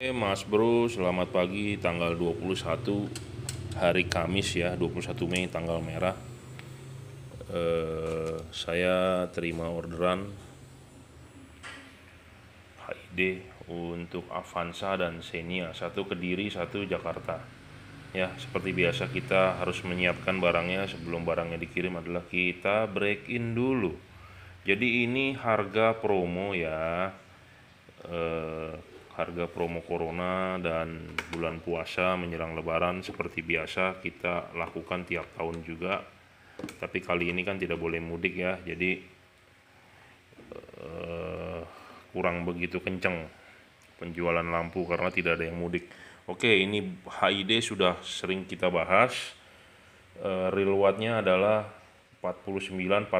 Mas Bro, selamat pagi tanggal 21 hari Kamis ya, 21 Mei tanggal merah. Eh, saya terima orderan HID untuk Avanza dan Xenia, satu Kediri, satu Jakarta. Ya, seperti biasa kita harus menyiapkan barangnya sebelum barangnya dikirim adalah kita break in dulu. Jadi ini harga promo ya. Eh, harga promo corona dan bulan puasa menyerang lebaran seperti biasa kita lakukan tiap tahun juga tapi kali ini kan tidak boleh mudik ya jadi uh, kurang begitu kenceng penjualan lampu karena tidak ada yang mudik oke ini HID sudah sering kita bahas uh, eh, real wattnya adalah 49 48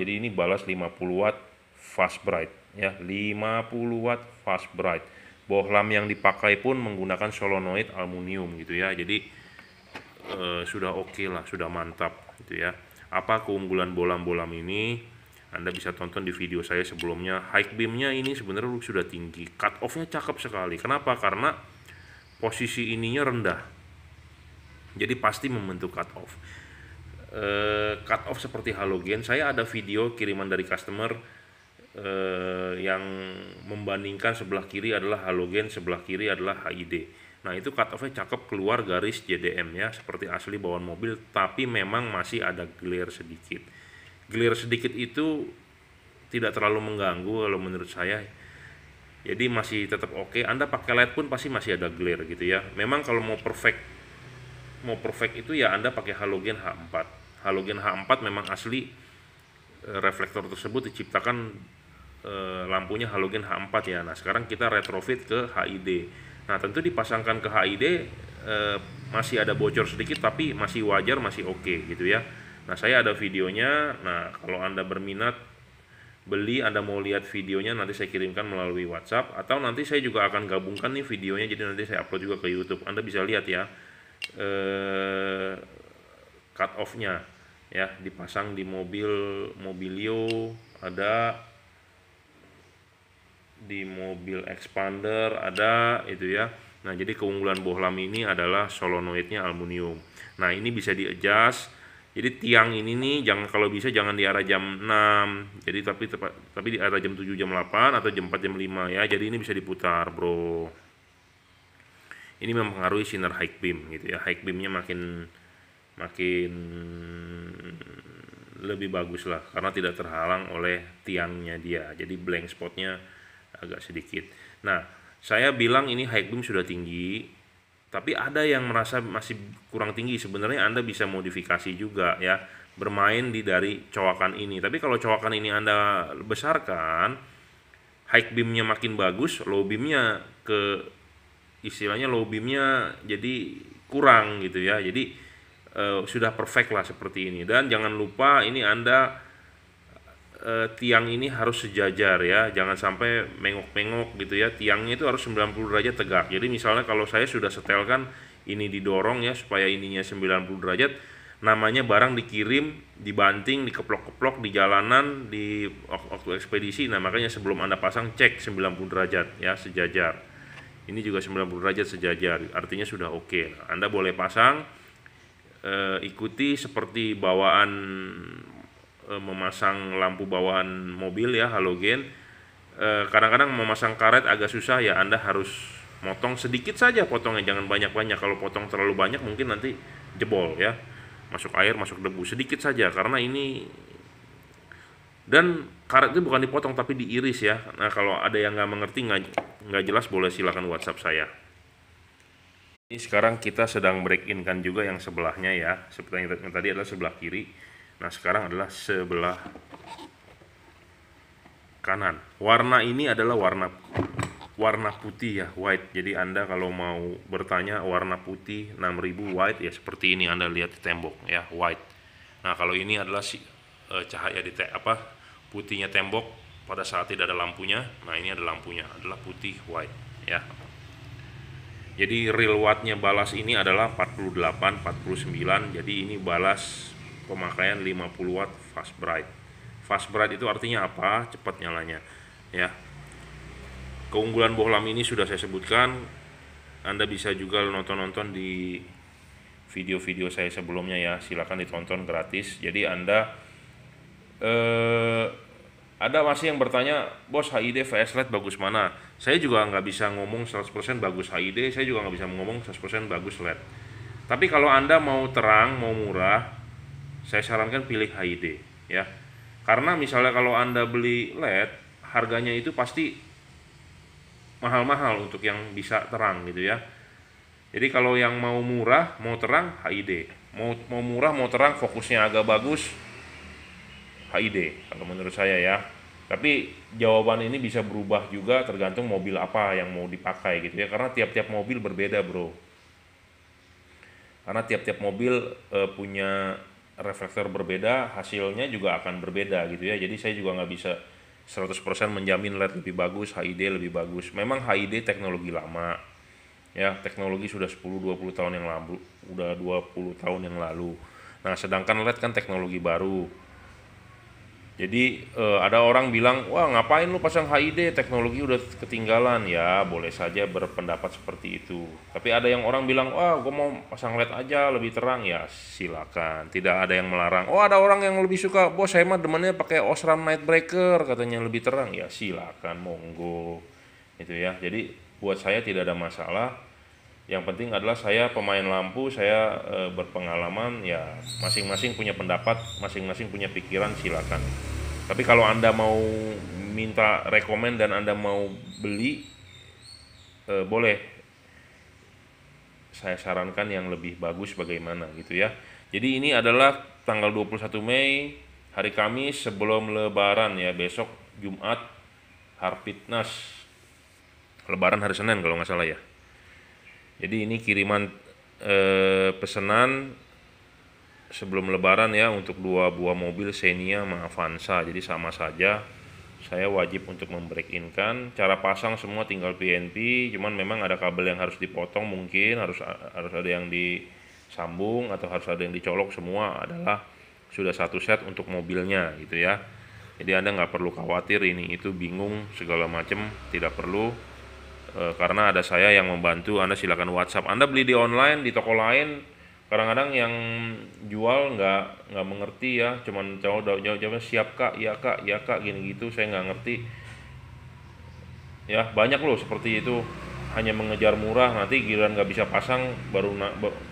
jadi ini balas 50 watt fast bright ya 50 watt fast bright bohlam yang dipakai pun menggunakan solenoid aluminium gitu ya jadi e, sudah oke okay lah sudah mantap gitu ya apa keunggulan bolam-bolam ini anda bisa tonton di video saya sebelumnya high beamnya ini sebenarnya sudah tinggi cut offnya cakep sekali kenapa karena posisi ininya rendah jadi pasti membentuk cut off eh, cut off seperti halogen saya ada video kiriman dari customer eh, yang membandingkan sebelah kiri adalah halogen, sebelah kiri adalah HID. Nah itu cut off-nya cakep keluar garis JDM ya seperti asli bawaan mobil tapi memang masih ada glare sedikit. Glare sedikit itu tidak terlalu mengganggu kalau menurut saya. Jadi masih tetap oke. Okay. Anda pakai LED pun pasti masih ada glare gitu ya. Memang kalau mau perfect mau perfect itu ya Anda pakai halogen H4. Halogen H4 memang asli eh, reflektor tersebut diciptakan Eh, lampunya halogen H4 ya. Nah, sekarang kita retrofit ke HID. Nah, tentu dipasangkan ke HID e, eh, masih ada bocor sedikit tapi masih wajar, masih oke okay, gitu ya. Nah, saya ada videonya. Nah, kalau Anda berminat beli, Anda mau lihat videonya nanti saya kirimkan melalui WhatsApp atau nanti saya juga akan gabungkan nih videonya jadi nanti saya upload juga ke YouTube. Anda bisa lihat ya. E, eh, cut off-nya ya dipasang di mobil mobilio ada di mobil expander ada itu ya nah jadi keunggulan bohlam ini adalah solenoidnya aluminium nah ini bisa di adjust jadi tiang ini nih jangan kalau bisa jangan di arah jam 6 jadi tapi tepat, tapi di arah jam 7 jam 8 atau jam 4 jam 5 ya jadi ini bisa diputar bro ini mempengaruhi sinar high beam gitu ya high beamnya makin makin lebih bagus lah karena tidak terhalang oleh tiangnya dia jadi blank spotnya agak sedikit. Nah, saya bilang ini high beam sudah tinggi, tapi ada yang merasa masih kurang tinggi. Sebenarnya Anda bisa modifikasi juga ya, bermain di dari cowakan ini. Tapi kalau cowakan ini Anda besarkan, high beamnya makin bagus, low beamnya ke istilahnya low beamnya jadi kurang gitu ya. Jadi e, sudah perfect lah seperti ini. Dan jangan lupa ini Anda Eh, tiang ini harus sejajar ya jangan sampai mengok-mengok gitu ya tiangnya itu harus 90 derajat tegak jadi misalnya kalau saya sudah setelkan ini didorong ya supaya ininya 90 derajat namanya barang dikirim dibanting dikeplok-keplok di jalanan di waktu ekspedisi nah makanya sebelum anda pasang cek 90 derajat ya sejajar ini juga 90 derajat sejajar artinya sudah oke okay. anda boleh pasang eh, ikuti seperti bawaan Eh, memasang lampu bawaan mobil ya halogen eh, kadang-kadang memasang karet agak susah ya Anda harus motong sedikit saja potongnya jangan banyak-banyak kalau potong terlalu banyak mungkin nanti jebol ya masuk air masuk debu sedikit saja karena ini dan karet itu bukan dipotong tapi diiris ya nah kalau ada yang nggak mengerti nggak nggak jelas boleh silakan WhatsApp saya ini sekarang kita sedang break in kan juga yang sebelahnya ya seperti yang tadi adalah sebelah kiri Nah, sekarang adalah sebelah kanan. Warna ini adalah warna warna putih ya, white. Jadi Anda kalau mau bertanya warna putih 6000 white ya seperti ini Anda lihat di tembok ya, white. Nah, kalau ini adalah si, e, cahaya di te, apa putihnya tembok pada saat tidak ada lampunya. Nah, ini ada lampunya, adalah putih white ya. Jadi real wattnya balas ini adalah 48, 49. Jadi ini balas pemakaian 50 watt fast bright fast bright itu artinya apa cepat nyalanya ya keunggulan bohlam ini sudah saya sebutkan anda bisa juga nonton-nonton di video-video saya sebelumnya ya silahkan ditonton gratis jadi anda eh, ada masih yang bertanya bos HID VS LED bagus mana saya juga nggak bisa ngomong 100% bagus HID saya juga nggak bisa ngomong 100% bagus LED tapi kalau anda mau terang mau murah saya sarankan pilih HID ya karena misalnya kalau anda beli LED harganya itu pasti mahal-mahal untuk yang bisa terang gitu ya jadi kalau yang mau murah mau terang HID mau mau murah mau terang fokusnya agak bagus HID kalau menurut saya ya tapi jawaban ini bisa berubah juga tergantung mobil apa yang mau dipakai gitu ya karena tiap-tiap mobil berbeda bro karena tiap-tiap mobil e, punya reflektor berbeda hasilnya juga akan berbeda gitu ya jadi saya juga nggak bisa 100% menjamin LED lebih bagus HID lebih bagus memang HID teknologi lama ya teknologi sudah 10-20 tahun yang lalu udah 20 tahun yang lalu nah sedangkan LED kan teknologi baru jadi eh, ada orang bilang, wah ngapain lu pasang HID, teknologi udah ketinggalan. Ya boleh saja berpendapat seperti itu. Tapi ada yang orang bilang, wah gue mau pasang LED aja lebih terang. Ya silakan, tidak ada yang melarang. Oh ada orang yang lebih suka, bos saya mah demennya pakai Osram Nightbreaker katanya lebih terang. Ya silakan, monggo. Itu ya, jadi buat saya tidak ada masalah yang penting adalah saya pemain lampu saya e, berpengalaman ya masing-masing punya pendapat masing-masing punya pikiran silakan tapi kalau anda mau minta rekomend dan anda mau beli e, boleh saya sarankan yang lebih bagus bagaimana gitu ya jadi ini adalah tanggal 21 Mei hari Kamis sebelum lebaran ya besok Jumat Harpitnas lebaran hari Senin kalau nggak salah ya jadi ini kiriman eh, pesanan sebelum lebaran ya untuk dua buah mobil Xenia sama Avanza. Jadi sama saja saya wajib untuk membreak in kan cara pasang semua tinggal PNP cuman memang ada kabel yang harus dipotong mungkin harus harus ada yang disambung atau harus ada yang dicolok semua adalah sudah satu set untuk mobilnya gitu ya jadi anda nggak perlu khawatir ini itu bingung segala macam tidak perlu Eh, karena ada saya yang membantu Anda silakan WhatsApp Anda beli di online di toko lain kadang-kadang yang jual nggak nggak mengerti ya cuman jawab jawab jawab siap kak ya kak ya kak gini gitu saya nggak ngerti ya banyak loh seperti itu hanya mengejar murah nanti giliran nggak bisa pasang baru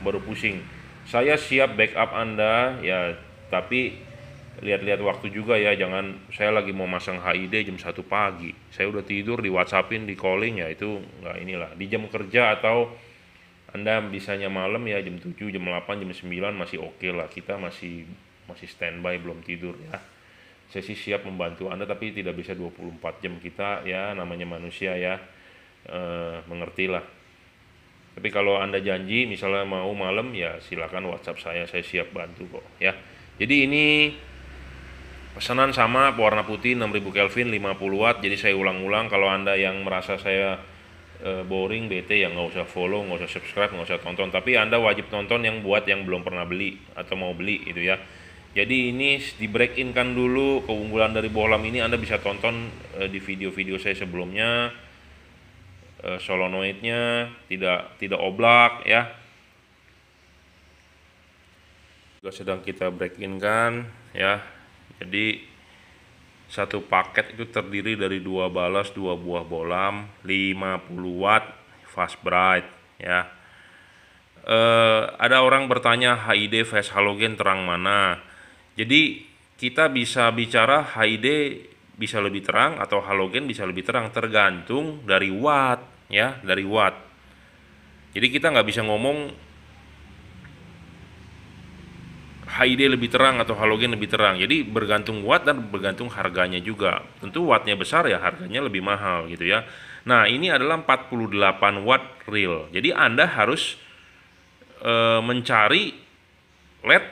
baru pusing saya siap backup anda ya tapi lihat-lihat waktu juga ya jangan saya lagi mau masang HID jam satu pagi saya udah tidur di WhatsAppin di calling ya itu nggak inilah di jam kerja atau anda bisanya malam ya jam 7 jam 8 jam 9 masih oke okay lah kita masih masih standby belum tidur ya saya sih siap membantu Anda tapi tidak bisa 24 jam kita ya namanya manusia ya e, eh, mengertilah tapi kalau Anda janji misalnya mau malam ya silakan WhatsApp saya saya siap bantu kok ya jadi ini pesanan sama pewarna putih 6000 Kelvin 50 watt jadi saya ulang-ulang kalau anda yang merasa saya eh, boring bete ya nggak usah follow nggak usah subscribe nggak usah tonton tapi anda wajib tonton yang buat yang belum pernah beli atau mau beli itu ya jadi ini di break in kan dulu keunggulan dari bohlam ini anda bisa tonton eh, di video-video saya sebelumnya e, solenoidnya tidak tidak oblak ya juga sedang kita break in kan ya jadi satu paket itu terdiri dari dua balas, dua buah bolam, 50 watt fast bright ya. E, ada orang bertanya HID fast halogen terang mana? Jadi kita bisa bicara HID bisa lebih terang atau halogen bisa lebih terang tergantung dari watt ya, dari watt. Jadi kita nggak bisa ngomong HID lebih terang atau halogen lebih terang. Jadi bergantung watt dan bergantung harganya juga. Tentu wattnya besar ya harganya lebih mahal gitu ya. Nah ini adalah 48 watt real. Jadi Anda harus e, mencari LED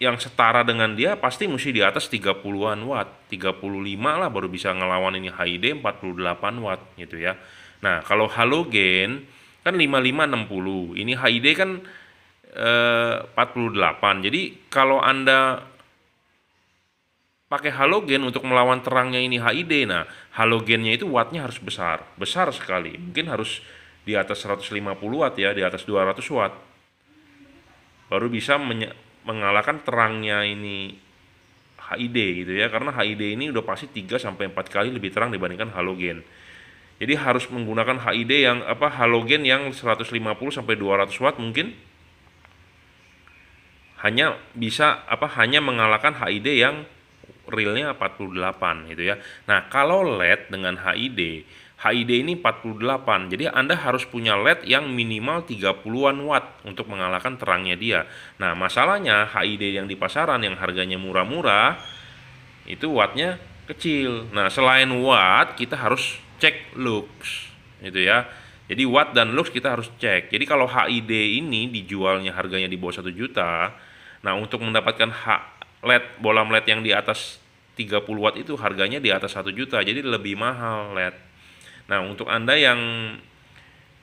yang setara dengan dia pasti mesti di atas 30-an watt, 35 lah baru bisa ngelawan ini HID 48 watt gitu ya. Nah, kalau halogen kan 5560. Ini HID kan 48. Eh, Jadi kalau Anda pakai halogen untuk melawan terangnya ini HID. Nah, halogennya itu wattnya harus besar, besar sekali. Mungkin harus di atas 150 watt ya, di atas 200 watt. Baru bisa mengalahkan terangnya ini HID gitu ya, karena HID ini udah pasti 3 sampai 4 kali lebih terang dibandingkan halogen. Jadi harus menggunakan HID yang apa halogen yang 150 sampai 200 watt mungkin hanya bisa apa hanya mengalahkan HID yang realnya 48 gitu ya. Nah, kalau LED dengan HID, HID ini 48. Jadi Anda harus punya LED yang minimal 30-an watt untuk mengalahkan terangnya dia. Nah, masalahnya HID yang di pasaran yang harganya murah-murah itu wattnya kecil. Nah, selain watt kita harus cek lux gitu ya. Jadi watt dan lux kita harus cek. Jadi kalau HID ini dijualnya harganya di bawah 1 juta, Nah, untuk mendapatkan hak LED bola LED yang di atas 30 watt itu harganya di atas 1 juta, jadi lebih mahal LED. Nah, untuk Anda yang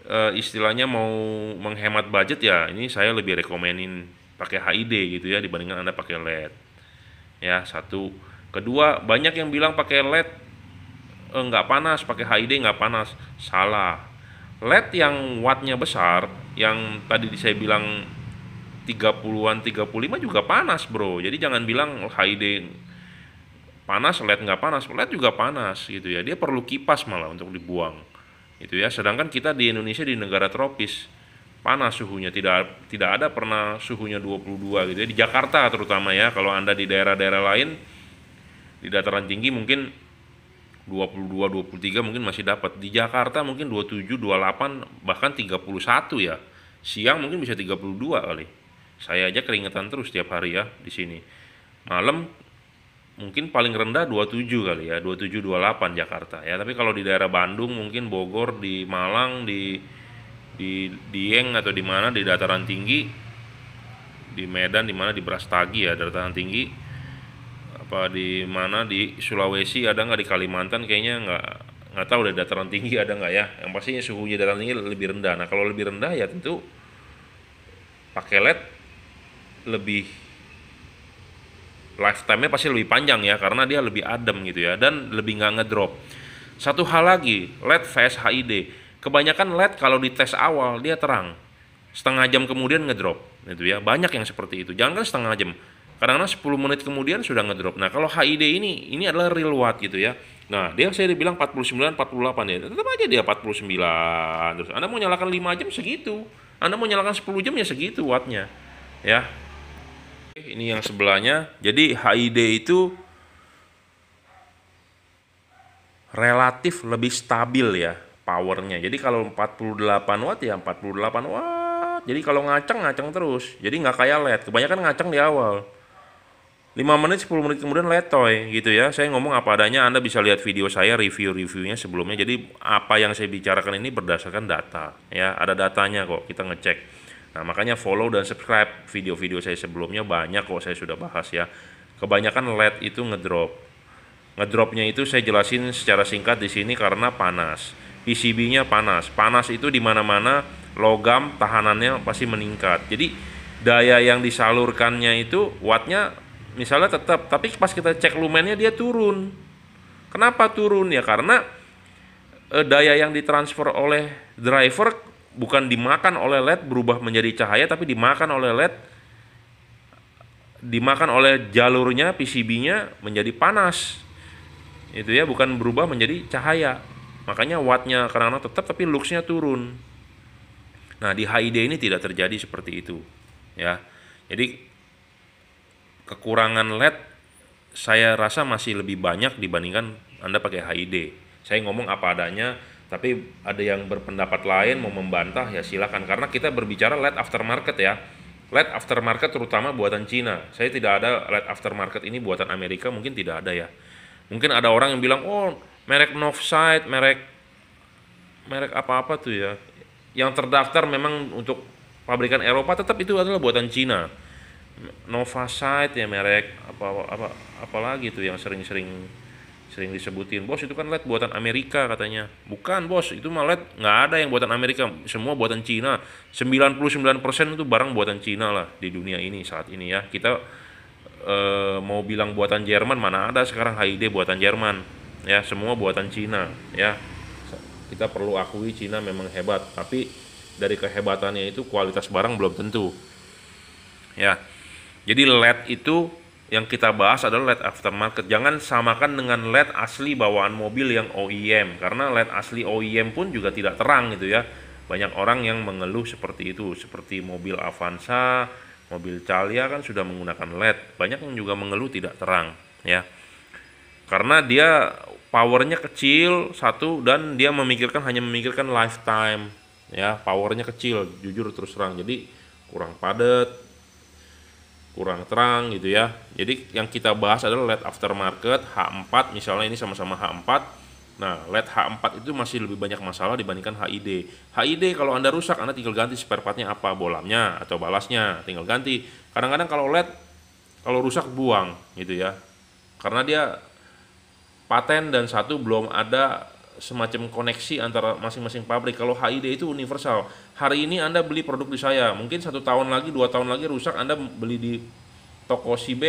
e, istilahnya mau menghemat budget ya, ini saya lebih rekomenin pakai HID gitu ya dibandingkan Anda pakai LED. Ya, satu. Kedua, banyak yang bilang pakai LED enggak eh, panas, pakai HID enggak panas. Salah. LED yang wattnya besar, yang tadi saya bilang 30-an 35 juga panas bro jadi jangan bilang hid oh, panas LED nggak panas LED juga panas gitu ya dia perlu kipas malah untuk dibuang itu ya sedangkan kita di Indonesia di negara tropis panas suhunya tidak tidak ada pernah suhunya 22 gitu ya di Jakarta terutama ya kalau anda di daerah-daerah lain di dataran tinggi mungkin 22 23 mungkin masih dapat di Jakarta mungkin 27 28 bahkan 31 ya siang mungkin bisa 32 kali saya aja keringetan terus tiap hari ya di sini. Malam mungkin paling rendah 27 kali ya, 27 28 Jakarta ya. Tapi kalau di daerah Bandung mungkin Bogor, di Malang, di di Dieng atau di mana di dataran tinggi di Medan di mana di Brastagi ya dataran tinggi apa di mana di Sulawesi ada nggak di Kalimantan kayaknya nggak nggak tahu deh dataran tinggi ada nggak ya yang pastinya suhunya dataran tinggi lebih rendah nah kalau lebih rendah ya tentu pakai led lebih lifetime-nya pasti lebih panjang ya karena dia lebih adem gitu ya dan lebih nggak ngedrop. Satu hal lagi, LED vs HID. Kebanyakan LED kalau di tes awal dia terang, setengah jam kemudian ngedrop gitu ya. Banyak yang seperti itu. Jangan kan setengah jam. karena 10 menit kemudian sudah ngedrop. Nah, kalau HID ini ini adalah real watt gitu ya. Nah, dia saya bilang 49 48 ya. Tetap aja dia 49. Terus Anda mau nyalakan 5 jam segitu. Anda mau nyalakan 10 jam ya segitu wattnya. Ya, ini yang sebelahnya. Jadi HID itu relatif lebih stabil ya powernya. Jadi kalau 48 watt ya 48 watt. Jadi kalau ngaceng ngaceng terus. Jadi nggak kayak LED. Kebanyakan ngaceng di awal. 5 menit 10 menit kemudian letoy gitu ya. Saya ngomong apa adanya, Anda bisa lihat video saya review-reviewnya sebelumnya. Jadi apa yang saya bicarakan ini berdasarkan data ya. Ada datanya kok, kita ngecek. Nah, makanya follow dan subscribe video-video saya sebelumnya banyak kok saya sudah bahas ya. Kebanyakan LED itu ngedrop. Ngedropnya itu saya jelasin secara singkat di sini karena panas. PCB-nya panas. Panas itu di mana-mana logam tahanannya pasti meningkat. Jadi daya yang disalurkannya itu wattnya misalnya tetap, tapi pas kita cek lumennya dia turun. Kenapa turun? Ya karena eh, daya yang ditransfer oleh driver bukan dimakan oleh LED berubah menjadi cahaya tapi dimakan oleh LED dimakan oleh jalurnya PCB-nya menjadi panas itu ya bukan berubah menjadi cahaya makanya wattnya kadang-kadang tetap tapi looksnya turun nah di HID ini tidak terjadi seperti itu ya jadi kekurangan LED saya rasa masih lebih banyak dibandingkan Anda pakai HID saya ngomong apa adanya tapi ada yang berpendapat lain mau membantah ya silakan karena kita berbicara LED aftermarket ya LED aftermarket terutama buatan Cina saya tidak ada LED aftermarket ini buatan Amerika mungkin tidak ada ya mungkin ada orang yang bilang oh merek Northside merek merek apa-apa tuh ya yang terdaftar memang untuk pabrikan Eropa tetap itu adalah buatan Cina Novaside ya merek apa apa apalagi tuh yang sering-sering sering disebutin bos itu kan led buatan Amerika katanya bukan bos itu mah led nggak ada yang buatan Amerika semua buatan Cina 99% itu barang buatan Cina lah di dunia ini saat ini ya kita e, mau bilang buatan Jerman mana ada sekarang HID buatan Jerman ya semua buatan Cina ya kita perlu akui Cina memang hebat tapi dari kehebatannya itu kualitas barang belum tentu ya jadi led itu yang kita bahas adalah LED aftermarket. Jangan samakan dengan LED asli bawaan mobil yang OEM karena LED asli OEM pun juga tidak terang gitu ya. Banyak orang yang mengeluh seperti itu, seperti mobil Avanza, mobil Calya kan sudah menggunakan LED. Banyak yang juga mengeluh tidak terang ya. Karena dia powernya kecil satu dan dia memikirkan hanya memikirkan lifetime ya, powernya kecil jujur terus terang. Jadi kurang padat, kurang terang gitu ya. Jadi yang kita bahas adalah LED aftermarket H4 misalnya ini sama-sama H4 Nah, LED H4 itu masih lebih banyak masalah dibandingkan HID. HID kalau Anda rusak, Anda tinggal ganti spare partnya apa, bolamnya atau balasnya, tinggal ganti. Kadang-kadang kalau LED, kalau rusak buang gitu ya. Karena dia paten dan satu belum ada semacam koneksi antara masing-masing pabrik. Kalau HID itu universal. Hari ini Anda beli produk di saya, mungkin satu tahun lagi, dua tahun lagi rusak, Anda beli di toko si B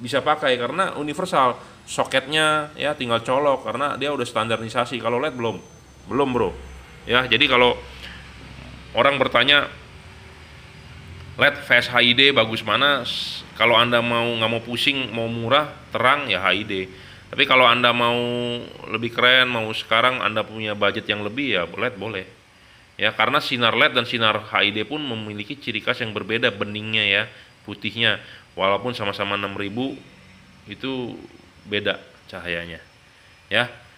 bisa pakai karena universal. Soketnya ya tinggal colok karena dia udah standarisasi. Kalau LED belum, belum bro. Ya jadi kalau orang bertanya LED fast HID bagus mana? Kalau Anda mau nggak mau pusing, mau murah, terang ya HID tapi kalau Anda mau lebih keren, mau sekarang Anda punya budget yang lebih ya boleh boleh. Ya, karena sinar LED dan sinar HID pun memiliki ciri khas yang berbeda beningnya ya, putihnya. Walaupun sama-sama 6000 itu beda cahayanya. Ya.